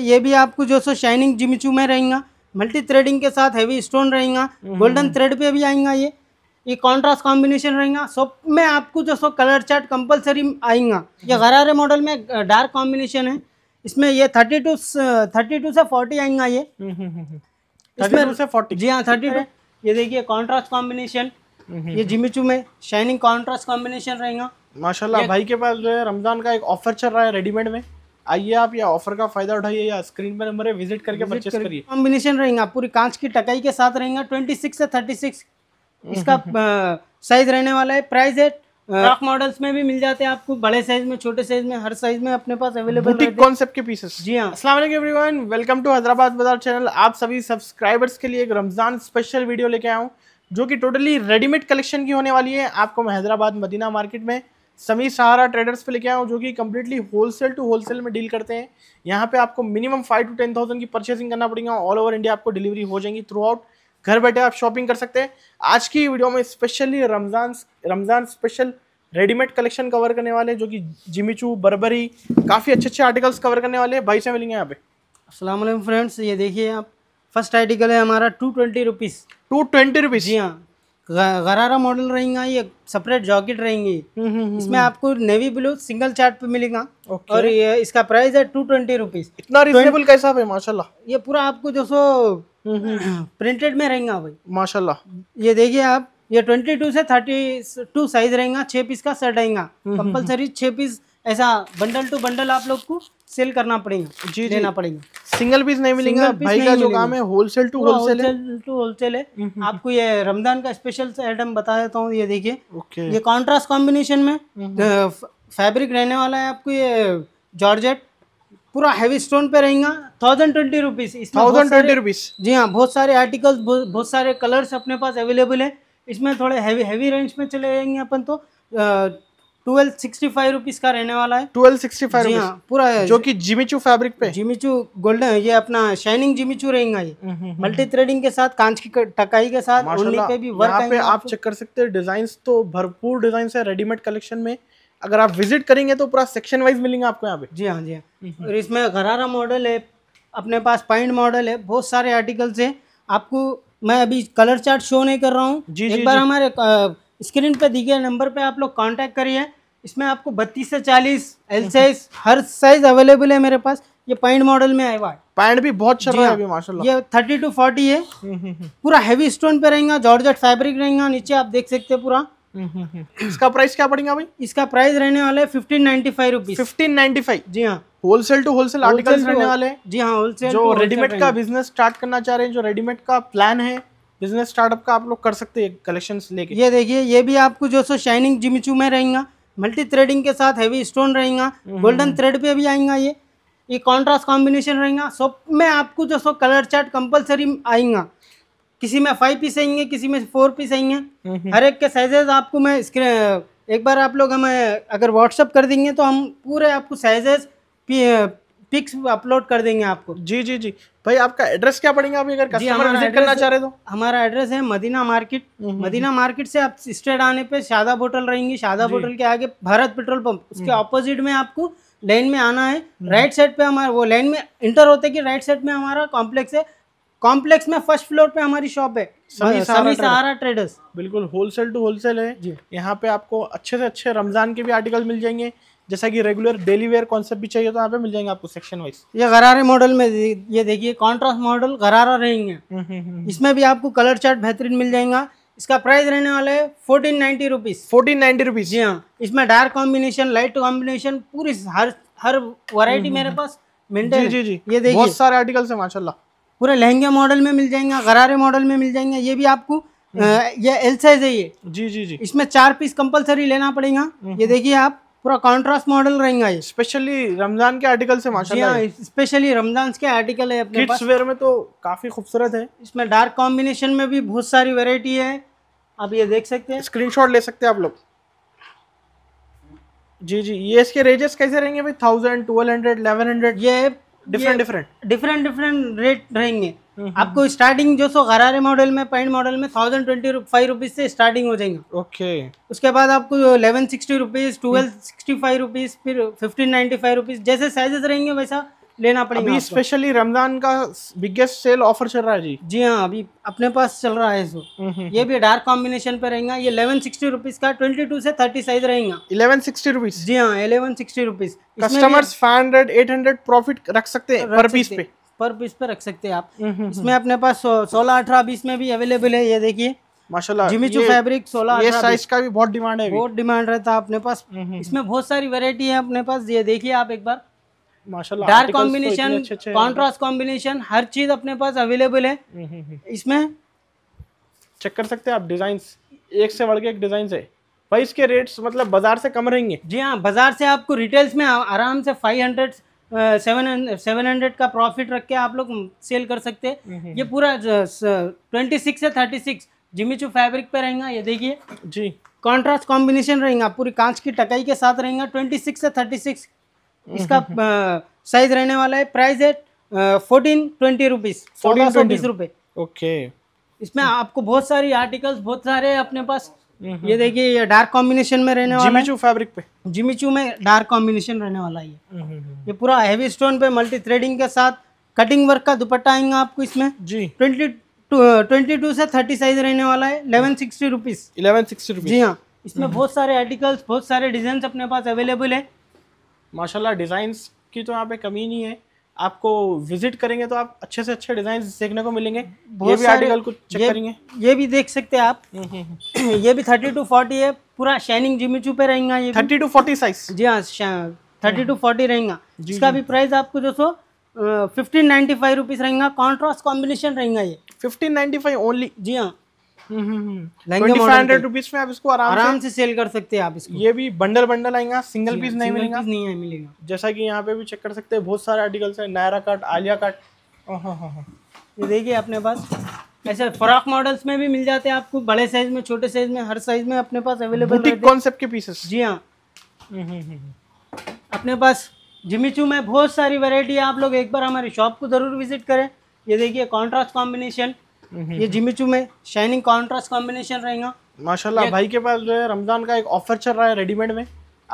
ये भी आपको जो सो शाइनिंग जिमिचू में रहेगा मल्टी थ्रेडिंग के साथ हैवी स्टोन रहेगा गोल्डन थ्रेड पे भी आएगा ये ये कॉन्ट्रास्ट कॉम्बिनेशन रहेगा सब में आपको जो सो कलर चार्ट कंपलसरी आएगा ये गरारे हम्म। मॉडल में डार्क कॉम्बिनेशन है इसमें ये थर्टी टू थर्टी टू से फोर्टी आएगा ये हम्म, हम्म, इसमें से फोर्टी जी हाँ थर्टी टू ये देखिए कॉन्ट्रास्ट कॉम्बिनेशन ये जिमिचू में शाइनिंग कॉन्ट्रास्ट कॉम्बिनेशन रहेगा माशाल्लाह भाई के पास जो है रमजान का एक ऑफर चल रहा है रेडीमेड में आइए आप या ऑफर का फायदा उठाइए या स्क्रीन पर नंबर विजिट करके परचेस करिए कॉम्बिनेशन रहेगा पूरी कांच की टकाई के साथ रहेगा 26 से 36 इसका साइज रहने वाला है प्राइस है रॉक मॉडल्स हाँ। में भी मिल जाते हैं आपको बड़े साइज में छोटे साइज में हर साइज में अपने पास अवेलेबल कॉन्सेप्ट के पीसेस जी हाँ असला एवरीवन वेलकम टू हैदराबाद बाजार चैनल आप सभी सब्सक्राइबर्स के लिए एक रमज़ान स्पेशल वीडियो लेके आया हूँ जो कि टोटली रेडीमेड कलेक्शन की होने वाली है आपको हैदराबाद मदीना मार्केट में समी सहारा ट्रेडर्स पे लेके आया हूँ जो कि कम्प्लीटली होलसेल टू होलसेल में डील करते हैं यहाँ पे आपको minimum five to ten thousand की परचेसिंग करना पड़ेगा ऑल ओवर इंडिया आपको डिलीवरी हो जाएंगी थ्रू आउट घर बैठे आप शॉपिंग कर सकते हैं आज की वीडियो में specially Ramzan Ramzan special readymade collection cover करने वाले जो कि जिमीचू बर्बरी काफ़ी अच्छे अच्छे आर्टिकल्स कवर करने वाले भाई से मिलेंगे यहाँ पे असलम फ्रेंड्स ये देखिए आप फर्स्ट आर्टिकल है हमारा two twenty rupees two twenty rupees जी हाँ गरारा मॉडल रहेगा ये सेपरेट जॉकेट रहेंगी इसमें हम्म। आपको नेवी ब्लू सिंगल चार्ट पे मिलेगा और ये इसका प्राइस है टू ट्वेंटी रुपीज इतना रिजनेबल कैसा है माशाल्लाह ये पूरा आपको जो सो प्रिंटेड हम्म, हम्म। में रहेगा भाई माशाल्लाह ये देखिए आप ये ट्वेंटी टू से थर्टी टू साइज रहेगा छह पीस का सेट रहेगा कंपलसरी छह पीस ऐसा बंडल टू बंडल आप लोग को सेल करना पड़ेगा जी देना पड़ेगा सिंगल पीस नहीं मिलेगा भाई नहीं का जो काम है wholesale to wholesale to wholesale है आपको ये रमजान का स्पेशल आइटम बता देता हूँ ये देखिए ये कॉन्ट्रास्ट कॉम्बिनेशन में फैब्रिक रहने वाला है आपको ये जॉर्जेट पूरा हैवी स्टोन पे रहेगा thousand twenty rupees thousand twenty rupees जी हाँ बहुत सारे आर्टिकल्स बहुत सारे कलर्स अपने पास अवेलेबल है इसमें थोड़े हैवी हैवी रेंज में चले जाएंगे अपन तो ट्वेल्व सिक्सटी फाइव रुपीज का रहने वाला है ट्वेल्व सिक्सटी फाइव हाँ, पूरा जो कि जिमीचू फैब्रिक पे जिमीचू गोल्डन ये अपना शाइनिंग जिमीचू रहेगा ये हम्म, हम्म, हम्म। मल्टी थ्रेडिंग के साथ कांच की टकाई के साथ पे भी वर्क पे आप चेक कर सकते हैं डिजाइन तो भरपूर डिजाइन है रेडीमेड कलेक्शन में अगर आप विजिट करेंगे तो पूरा सेक्शन वाइज मिलेंगे आपको यहाँ पे जी हाँ जी हाँ और इसमें घरारा मॉडल है अपने पास पाइंट मॉडल है बहुत सारे आर्टिकल्स हैं आपको मैं अभी कलर चार्ट शो नहीं कर रहा हूँ एक बार हमारे स्क्रीन पर दिए गए नंबर पर आप लोग कॉन्टैक्ट करिए इसमें आपको बत्तीस से चालीस एल साइज हर साइज अवेलेबल है मेरे पास ये पैंट मॉडल में आया हुआ है पैंट भी बहुत चल रहा है हाँ। अभी माशाल्लाह ये थर्टी टू फोर्टी है पूरा हैवी स्टोन पे रहेगा जॉर्जेट फैब्रिक रहेगा नीचे आप देख सकते हैं पूरा इसका प्राइस क्या पड़ेगा भाई इसका प्राइस रहने वाला है fifteen ninety five rupees fifteen ninety five जी हाँ होलसेल टू होलसेल आर्टिकल्स रहने वाले जी हाँ होलसेल जो रेडीमेड का बिजनेस स्टार्ट करना चाह रहे हैं जो रेडीमेड का प्लान है बिजनेस स्टार्टअप का आप लोग कर सकते हैं कलेक्शन लेके ये देखिए ये भी आपको जो सो शाइनिंग जिमिचू में रहेगा मल्टी थ्रेडिंग के साथ हैवी स्टोन रहेगा गोल्डन थ्रेड पे भी आएगा ये ये कॉन्ट्रास्ट कॉम्बिनेशन रहेगा सब में आपको जो सो कलर चार्ट कंपलसरी आएगा किसी में फाइव पीस आएंगे किसी में फोर पीस आएंगे हम्म, हम्म। हर एक के साइजेज आपको मैं एक बार आप लोग हमें अगर व्हाट्सअप कर देंगे तो हम पूरे आपको साइजेस पिक्स अपलोड कर देंगे आपको जी जी जी भाई आपका एड्रेस क्या पड़ेगा अभी अगर कस्टमर विजिट करना चाह रहे तो हमारा एड्रेस है मदीना मार्केट हम्म, हम्म, मदीना हम्म। मार्केट से आप स्ट्रेट आने पे शादा होटल रहेंगी शादा होटल के आगे भारत पेट्रोल पंप उसके ऑपोजिट में आपको लेन में आना है राइट साइड पे हमारा वो लेन में इंटर होते कि राइट साइड में हमारा कॉम्प्लेक्स है कॉम्प्लेक्स में फर्स्ट फ्लोर पे हमारी शॉप है सभी सारा, सारा ट्रेडर्स बिल्कुल होलसेल टू होलसेल है यहाँ पे आपको अच्छे से अच्छे रमजान के भी आर्टिकल मिल जाएंगे जैसा कि रेगुलर डेली वेयर कॉन्सेप्ट भी चाहिए तो यहाँ पे मिल जाएंगे आपको सेक्शन वाइज ये गरारे मॉडल में ये देखिए कॉन्ट्रास्ट मॉडल गरारा रहेंगे हम्म, हम्म, हम्म, इसमें भी आपको कलर चार्ट बेहतरीन मिल जाएगा इसका प्राइस रहने वाला है fourteen ninety rupees fourteen ninety rupees जी हाँ इसमें डार्क कॉम्बिनेशन लाइट कॉम्बिनेशन पूरी हर हर वैरायटी मेरे पास मिलते मेंटेन जी जी ये देखिए बहुत सारे आर्टिकल्स हैं माशाल्लाह पूरे लहंगे मॉडल में मिल जाएंगे गरारे मॉडल में मिल जाएंगे ये भी आपको ये एल साइज है ये जी जी जी इसमें चार पीस कंपलसरी लेना पड़ेगा ये देखिए आप पूरा कॉन्ट्रास्ट मॉडल रहेगा ये स्पेशली रमजान के आर्टिकल से माशाल्लाह स्पेशली हाँ, रमजान के आर्टिकल है अपने किड्स वेयर में तो काफी खूबसूरत है इसमें डार्क कॉम्बिनेशन में भी बहुत सारी वेराइटी है आप ये देख सकते हैं स्क्रीनशॉट ले सकते हैं आप लोग जी जी ये इसके रेजेस कैसे रहेंगे भाई thousand twelve hundred eleven hundred ये different different different different rate रहेंगे हम्म, आपको स्टार्टिंग हम्म। जो सो गरारे मॉडल में पैंट मॉडल में थाउजेंड ट्वेंटी फाइव रुपीज से स्टार्टिंग हो जाएंगे ओके okay. उसके बाद आपको eleven sixty rupees twelve sixty five rupees फिर फिफ्टीन नाइनटी फाइव रुपीज जैसे साइजेस रहेंगे वैसा लेना पड़ेगा अभी स्पेशली रमजान का बिगेस्ट सेल ऑफर चल रहा है जी जी हाँ अभी अपने पास चल रहा है इसको हम्म, ये भी डार्क कॉम्बिनेशन पे रहेगा ये इलेवन सिक्सटी रुपीज का ट्वेंटी टू से थर्टी साइज रहेगा इलेवन सिक्सटी रुपीज जी हाँ eleven sixty rupees customers five hundred eight hundred profit रख सकते हैं पर पीस पे पर पीस पे रख सकते हैं आप हम्म, हम्म, इसमें हम्म। अपने पास सोलह अठारह बीस में भी अवेलेबल है ये देखिए माशाल्लाह जिमी चू फैब्रिक सोलह ये साइज का भी बहुत डिमांड है बहुत डिमांड रहता है अपने पास इसमें बहुत सारी वेरायटी है अपने पास ये देखिए आप एक बार माशाल्लाह डार्क कॉम्बिनेशन कॉन्ट्रास्ट कॉम्बिनेशन हर चीज अपने पास अवेलेबल है इसमें चेक कर सकते हैं आप डिजाइन एक से बढ़ के एक डिजाइन है भाई इसके रेट्स मतलब बाजार से कम रहेंगे जी हाँ बाजार से आपको रिटेल्स में आराम से five hundred seven seven hundred का प्रॉफिट रख के आप लोग सेल कर सकते हैं हम्म, हम्म। ये पूरा ट्वेंटी सिक्स से thirty six Jimmy Choo fabric पे रहेगा ये देखिए जी कॉन्ट्रास्ट कॉम्बिनेशन रहेगा पूरी कांच की टकाई के साथ रहेगा ट्वेंटी सिक्स से थर्टी हम्म, सिक्स इसका साइज रहने वाला है प्राइस है फोर्टीन ट्वेंटी रुपीज़ फोर्टीन सौ बीस रुपये ओके इसमें आपको बहुत सारी आर्टिकल्स बहुत सारे अपने पास हम्म, ये देखिए ये डार्क कॉम्बिनेशन में रहने वाला जिमीचू फैब्रिक पे जिमीचू में डार्क कॉम्बिनेशन रहने वाला है ये हम्म, हम्म, पूरा हेवी स्टोन पे मल्टी थ्रेडिंग के साथ कटिंग वर्क का दुपट्टा आएंगे आपको इसमें जी ट्वेंटी ट्वेंटी टू से थर्टी साइज रहने वाला है eleven sixty rupees eleven sixty जी हाँ इसमें बहुत सारे आर्टिकल्स बहुत सारे डिजाइन अपने पास अवेलेबल है माशाल्लाह डिजाइन की तो यहाँ पे कमी नहीं है आपको विजिट करेंगे तो आप अच्छे से अच्छे डिजाइन देखने को मिलेंगे ये भी आर्टिकल को चेक ये, करेंगे ये भी देख सकते हैं आप हम्म, हम्म, हम्म। ये भी थर्टी टू फोर्टी है पूरा शाइनिंग जिमी चू पे रहेगा ये थर्टी टू फोर्टी साइज जी हाँ थर्टी टू फोर्टी रहेगा इसका भी प्राइस आपको जो सो फिफ्टीन नाइन्टी फाइव रुपीज़ रहेगा कॉन्ट्रास्ट कॉम्बिनेशन रहेगा ये फिफ्टीन नाइन्टी फाइव ओनली जी हाँ सिंगल हम्म, हम्म, हम्म। पीस हाँ, नहीं मिलेगा जैसा की यहाँ पे भी चेक कर सकते हैं बहुत सारे आर्टिकल्स है नायरा कट आलिया कट ये देखिए अपने पास ऐसे फ्रॉक मॉडल्स में भी मिल जाते हैं आपको बड़े साइज में छोटे साइज में हर साइज में अपने पास अवेलेबल कॉन्सेप्ट के पीसेस जी हाँ अपने पास जिमीचू में बहुत सारी वैरायटी है आप लोग एक बार हमारी शॉप को ज़रूर विजिट करें ये देखिए कॉन्ट्रास्ट कॉम्बिनेशन ये जिमी चू में शाइनिंग कॉन्ट्रास्ट कॉम्बिनेशन रहेगा माशाल्लाह भाई के पास जो है रमजान का एक ऑफर चल रहा है रेडीमेड में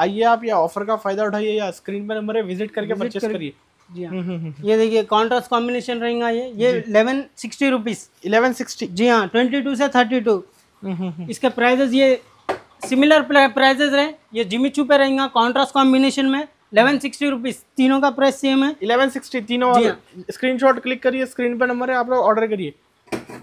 आइए आप ये ऑफर का फायदा उठाइए या स्क्रीन पर नंबर है विजिट करके परचेस करिए जी हाँ ये देखिए कॉन्ट्रास्ट कॉम्बिनेशन रहेगा ये ये eleven sixty rupees eleven sixty जी हाँ ट्वेंटी टू से थर्टी टू इसके प्राइजेज ये सिमिलर प्राइजेज रहे ये जिमी चू पे रहेंगे कॉन्ट्रास्ट कॉम्बिनेशन में इलेवन सिक्सटी रुपीज तीनों का प्राइस सेम है इलेवन सिक्सटी तीनों स्क्रीन शॉट क्लिक करिए स्क्रीन पर नंबर है आप लोग ऑर्डर करिए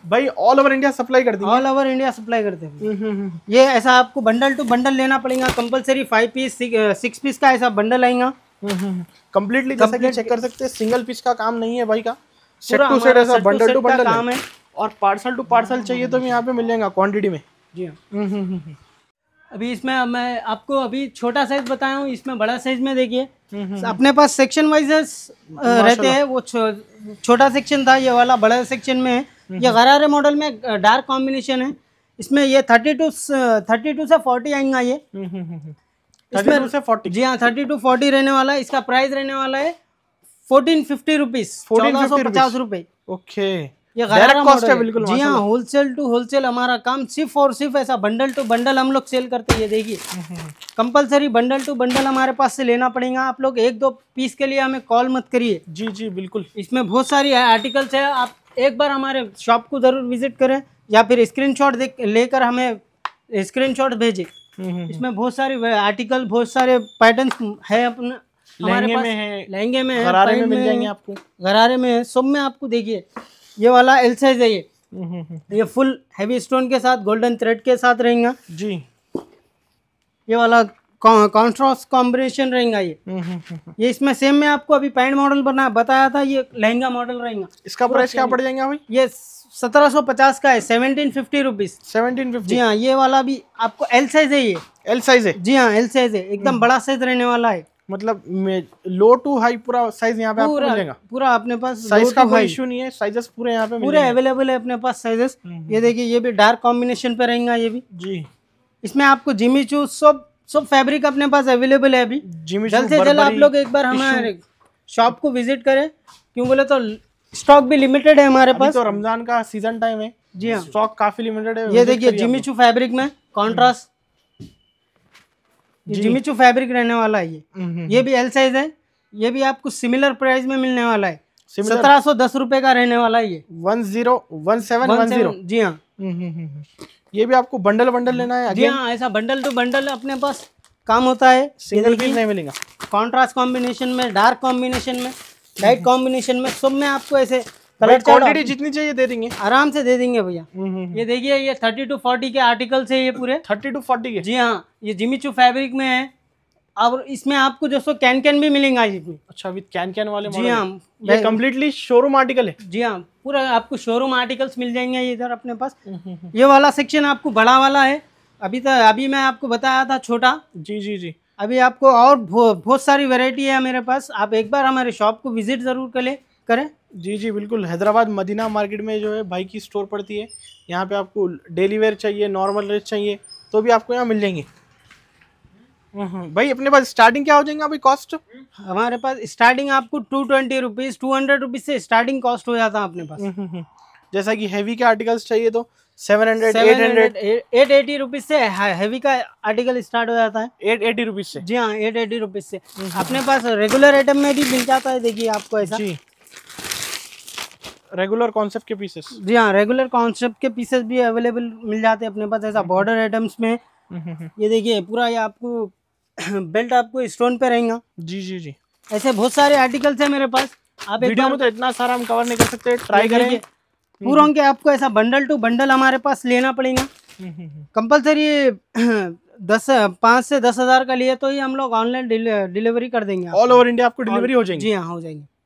भाई ऑल ओवर इंडिया सप्लाई करते हैं ऑल ओवर इंडिया सप्लाई करते हैं ये ऐसा आपको बंडल टू बंडल लेना पड़ेगा compulsory five piece six piece का ऐसा बंडल आएगा कम्प्लीटली हम्म, हम्म, हम्म। जैसा कि चेक कर सकते हैं सिंगल पीस का काम नहीं है भाई का सेट टू सेट ऐसा बंडल टू बंडल काम है और पार्सल टू पार्सल चाहिए तो भी यहाँ पे मिल जाएगा क्वान्टिटी में जी हाँ। अभी इसमें मैं आपको अभी छोटा साइज बताया हूँ इसमें बड़ा साइज में देखिए अपने पास सेक्शन वाइज uh, रहते हैं वो छो, छोटा सेक्शन था ये वाला बड़ा सेक्शन में है ये गरारे मॉडल में डार्क कॉम्बिनेशन है इसमें ये थर्टी टू थर्टी टू से फोर्टी आएंगा ये इसमें से 40 जी हाँ थर्टी टू फोर्टी रहने वाला है इसका प्राइस रहने वाला है फोर्टीन फिफ्टी रुपीज फोर्टीन पचास रुपए ओके ये कॉस्ट है बिल्कुल जी हाँ होलसेल टू होलसेल हमारा काम सिर्फ और सिर्फ ऐसा बंडल टू बंडल हम लोग सेल करते हैं ये देखिए कंपलसरी बंडल टू बंडल हमारे पास से लेना पड़ेगा आप लोग एक दो पीस के लिए हमें कॉल मत करिए जी जी बिल्कुल इसमें बहुत सारी आर्टिकल्स है आप एक बार हमारे शॉप को ज़रूर विजिट करें या फिर स्क्रीनशॉट देख लेकर हमें स्क्रीनशॉट भेजें हम्म, हम्म, इसमें हम्म। बहुत सारे आर्टिकल बहुत सारे पैटर्न है अपने लहंगे में है लहंगे में गरारे में मिल जाएंगे आपको गरारे में सब में आपको देखिए ये वाला एल साइज है ये ये फुल हैवी स्टोन के साथ गोल्डन थ्रेड के साथ रहेंगे जी ये वाला कॉन्ट्रास्ट कॉम्बिनेशन रहेगा ये हम्म, हम्म, हम्म, ये इसमें सेम में आपको अभी पैंट मॉडल बना बताया था ये लहंगा मॉडल रहेगा इसका प्राइस क्या पड़ जाएगा भाई ये सत्रह सौ पचास का है seventeen fifty rupees seventeen fifty जी हाँ ये वाला भी आपको एल साइज है ये एल साइज है जी हाँ एल साइज है एकदम बड़ा साइज रहने वाला है मतलब लो टू हाई पूरा साइज यहाँ पे पूरा, आपको मिलेगा पूरा अपने पास साइज का कोई इशू नहीं है साइजेस पूरे यहाँ पे पूरे अवेलेबल है अपने पास साइजेस ये देखिए ये भी डार्क कॉम्बिनेशन पे रहेगा ये भी जी इसमें आपको जिमी चू सब सब फैब्रिक अपने पास अवेलेबल है अभी जल्द से जल्द आप लोग एक बार हमारे शॉप को विजिट करें क्यों बोले तो स्टॉक भी लिमिटेड है हमारे तो पास तो रमजान का सीजन टाइम है जी हाँ स्टॉक काफी लिमिटेड है ये देखिए जिमीचू फैब्रिक में कॉन्ट्रास्ट जिमी चू फैब्रिक रहने वाला है ये हम्म, हम्म, ये हम्म। भी एल साइज है ये भी आपको सिमिलर प्राइस में मिलने वाला है सत्रह सौ दस रुपए का रहने वाला है ये one zero one seven one zero जी हाँ हम्म, हम्म, हम्म, ये भी आपको बंडल बंडल लेना है जी हाँ ऐसा बंडल टू बंडल अपने पास काम होता है सिंगल पीस नहीं मिलेगा कॉन्ट्रास्ट कॉम्बिनेशन में डार्क कॉम्बिनेशन में लाइट कॉम्बिनेशन में सब में आपको ऐसे कलर क्वांटिटी जितनी चाहिए दे देंगे आराम से दे देंगे भैया ये देखिए ये थर्टी टू फोर्टी के आर्टिकल से ये पूरे थर्टी टू फोर्टी के जी हाँ ये जिमीचू फैब्रिक में है और इसमें आपको दोस्तों कैन कैन भी मिलेगा इसमें अच्छा विद कैन कैन वाले जी हाँ ये कम्प्लीटली शोरूम आर्टिकल है जी हाँ पूरा आपको शोरूम आर्टिकल्स मिल जाएंगे इधर अपने पास हम्म, हम्म, हम्म। ये वाला सेक्शन आपको बड़ा वाला है अभी तो अभी मैं आपको बताया था छोटा जी जी जी अभी आपको और बहुत सारी वेराइटी है मेरे पास आप एक बार हमारे शॉप को विजिट ज़रूर करें करें जी जी बिल्कुल हैदराबाद मदीना मार्केट में जो है भाई की स्टोर पड़ती है यहाँ पे आपको डेली वेयर चाहिए नॉर्मल रेट चाहिए तो भी आपको यहाँ मिल जाएंगे हम्म, हम्म। भाई अपने पास स्टार्टिंग क्या हो जाएंगे अभी कॉस्ट हमारे पास स्टार्टिंग आपको two twenty rupees two hundred rupees से स्टार्टिंग कॉस्ट हो जाता है अपने पास हम्म, जैसा कि हेवी के आर्टिकल्स चाहिए तो seven hundred eight hundred eight eighty rupees से हैवी का आर्टिकल स्टार्ट हो जाता है एट एटी रुपीज से जी हाँ एट एटी रुपीज से अपने पास रेगुलर आइटम में भी मिल जाता है देखिए आपको ऐसा जी रेगुलर कॉन्सेप्ट के पीसेस जी हाँ रेगुलर कॉन्सेप्ट के पीसेस भी अवेलेबल मिल जाते हैं अपने पास ऐसा बॉर्डर आइटम्स में ये देखिए पूरा ये आपको बेल्ट आपको स्टोन पे रहेगा जी जी जी ऐसे बहुत सारे आर्टिकल्स है मेरे पास आप एक वीडियो में तो इतना सारा हम कवर नहीं कर सकते ट्राई करेंगे पूरों के आपको ऐसा बंडल टू बंडल हमारे पास लेना पड़ेगा कंपलसरी दस पाँच से दस हजार का लिए तो ही हम लोग ऑनलाइन डिलीवरी कर देंगे ऑल ओवर इंडिया आपको डिलीवरी हो जाएगी जी हाँ हो जाएगी